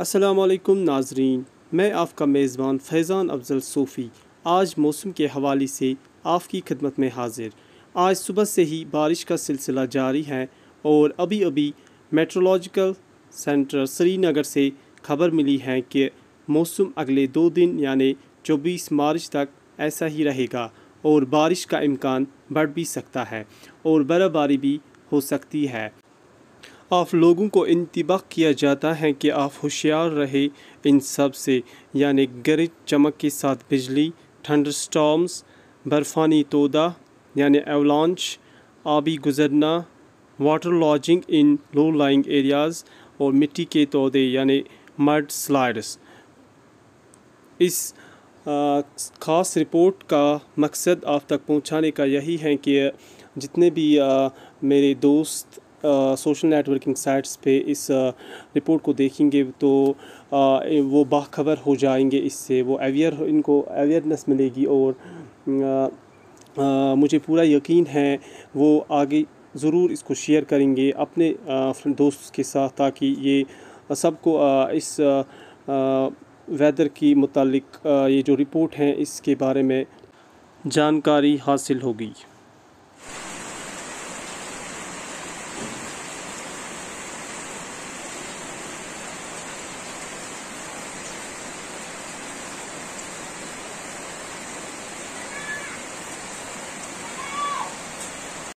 असलकम नाजरीन मैं आपका मेज़बान फैज़ान अफजल सूफ़ी आज मौसम के हवाले से आपकी खिदमत में हाजिर आज सुबह से ही बारिश का सिलसिला जारी है और अभी अभी मेट्रोलॉजिकल सेंटर श्रीनगर से खबर मिली है कि मौसम अगले दो दिन यानि चौबीस मार्च तक ऐसा ही रहेगा और बारिश का इम्कान बढ़ भी सकता है और बर्फ़बारी भी हो सकती है आप लोगों को इंतबाह किया जाता है कि आप होशियार रहे इन सब से यानि गरज चमक के साथ बिजली ठंड स्टॉम्स बर्फ़ानी तोदा यानि एवलॉन्च आबी गुजरना water logging in low lying areas और मिट्टी के तोदे यानि मर्ड स्लाइड्स इस आ, खास रिपोर्ट का मकसद आप तक पहुंचाने का यही है कि जितने भी आ, मेरे दोस्त सोशल नेटवर्किंग साइट्स पे इस रिपोर्ट को देखेंगे तो वो बाखबर हो जाएंगे इससे वो अवेयर इनको अवेयरनेस मिलेगी और आ, मुझे पूरा यकीन है वो आगे ज़रूर इसको शेयर करेंगे अपने दोस्त के साथ ताकि ये सबको इस वेदर की मतलब ये जो रिपोर्ट है इसके बारे में जानकारी हासिल होगी